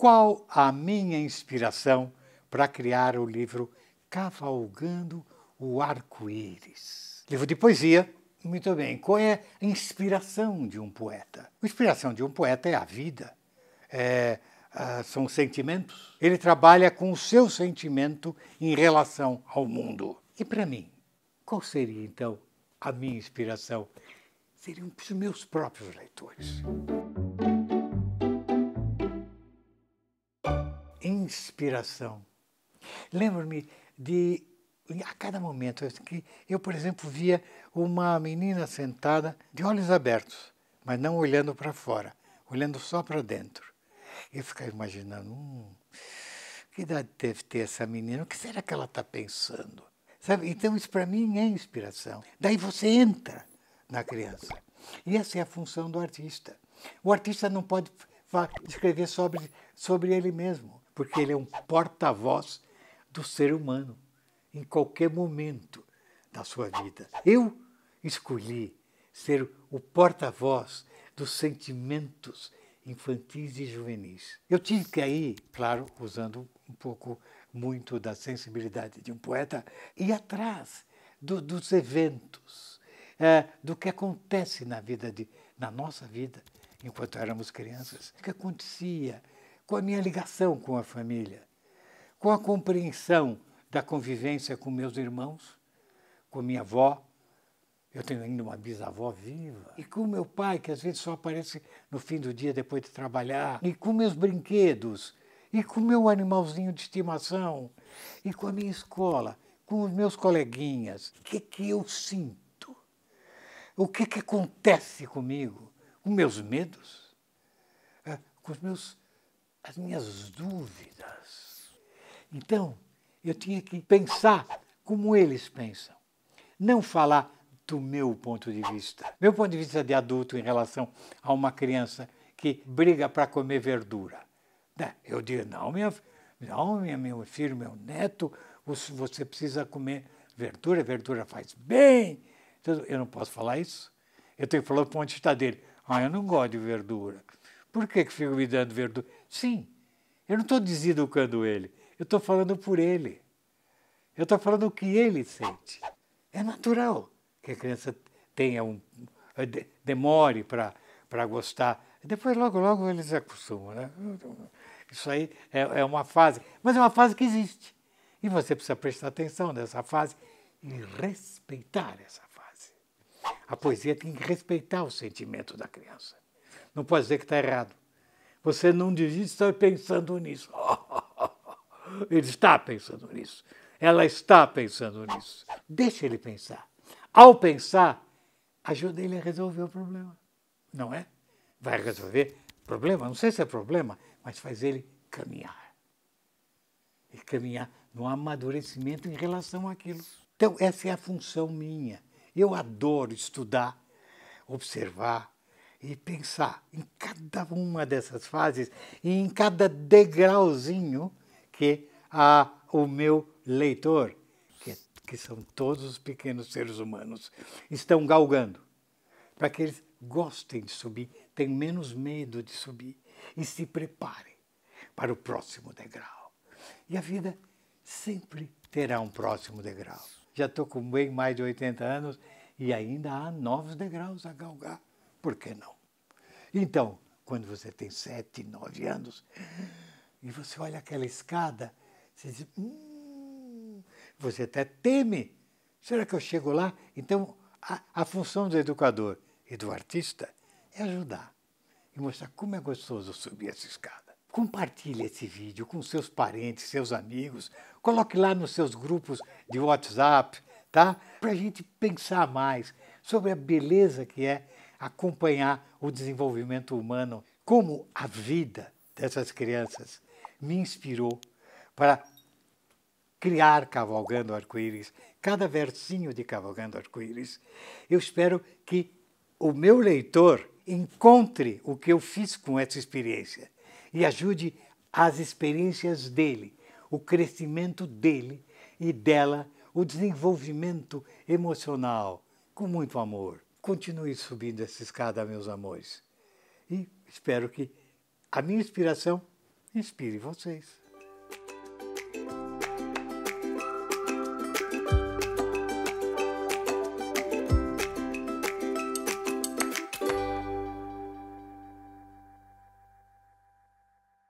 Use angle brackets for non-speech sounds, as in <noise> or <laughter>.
qual a minha inspiração para criar o livro Cavalgando o Arco-Íris? Livro de poesia. Muito bem, qual é a inspiração de um poeta? A inspiração de um poeta é a vida, é, ah, são sentimentos. Ele trabalha com o seu sentimento em relação ao mundo. E para mim, qual seria então a minha inspiração? Seriam os meus próprios leitores. inspiração. Lembro-me de, a cada momento, que eu, por exemplo, via uma menina sentada de olhos abertos, mas não olhando para fora, olhando só para dentro. Eu ficava imaginando, hum, que idade deve ter essa menina? O que será que ela está pensando? Sabe? Então, isso para mim é inspiração. Daí você entra na criança. E essa é a função do artista. O artista não pode escrever sobre, sobre ele mesmo porque ele é um porta-voz do ser humano em qualquer momento da sua vida. Eu escolhi ser o porta-voz dos sentimentos infantis e juvenis. Eu tive que aí, claro, usando um pouco muito da sensibilidade de um poeta, ir atrás do, dos eventos, é, do que acontece na vida de, na nossa vida enquanto éramos crianças, o que acontecia com a minha ligação com a família, com a compreensão da convivência com meus irmãos, com a minha avó, eu tenho ainda uma bisavó viva. E com meu pai, que às vezes só aparece no fim do dia depois de trabalhar. E com meus brinquedos. E com meu animalzinho de estimação. E com a minha escola. Com os meus coleguinhas. O que, é que eu sinto? O que, é que acontece comigo? Com meus medos? Ah, com os meus as minhas dúvidas. Então, eu tinha que pensar como eles pensam, não falar do meu ponto de vista. Meu ponto de vista de adulto em relação a uma criança que briga para comer verdura. Eu digo, não, minha, não, minha, meu filho, meu neto, você precisa comer verdura, verdura faz bem. Eu não posso falar isso. Eu tenho que falar do ponto de vista dele. Ah, eu não gosto de verdura. Por que, que fico me dando verdura? Sim, eu não estou deseducando ele, eu estou falando por ele. Eu estou falando o que ele sente. É natural que a criança tenha um. Eh, demore para gostar. Depois, logo, logo, eles acostumam. Né? Isso aí é, é uma fase, mas é uma fase que existe. E você precisa prestar atenção nessa fase e respeitar essa fase. A poesia tem que respeitar o sentimento da criança. Não pode dizer que está errado. Você não devia estar tá pensando nisso. <laughs> Ele está pensando nisso. Ela está pensando nisso. Deixa ele pensar. Ao pensar, ajuda ele a resolver o problema. Não é? Vai resolver problema, não sei se é problema, mas faz ele caminhar. E caminhar no amadurecimento em relação àquilo. Então, essa é a função minha. Eu adoro estudar, observar, e pensar em cada uma dessas fases e em cada degrauzinho que a, o meu leitor, que, que são todos os pequenos seres humanos, estão galgando, para que eles gostem de subir, tenham menos medo de subir e se preparem para o próximo degrau. E a vida sempre terá um próximo degrau. Já estou com bem mais de 80 anos e ainda há novos degraus a galgar por que não? Então, quando você tem sete, nove anos, e você olha aquela escada, você diz, hum, você até teme. Será que eu chego lá? Então, a, a função do educador e do artista é ajudar e mostrar como é gostoso subir essa escada. Compartilhe esse vídeo com seus parentes, seus amigos, coloque lá nos seus grupos de WhatsApp, tá? Para a gente pensar mais sobre a beleza que é acompanhar o desenvolvimento humano, como a vida dessas crianças me inspirou para criar Cavalgando Arco-Íris, cada versinho de Cavalgando Arco-Íris. Eu espero que o meu leitor encontre o que eu fiz com essa experiência e ajude as experiências dele, o crescimento dele e dela, o desenvolvimento emocional, com muito amor. Continue subindo essa escada, meus amores. E espero que a minha inspiração inspire vocês.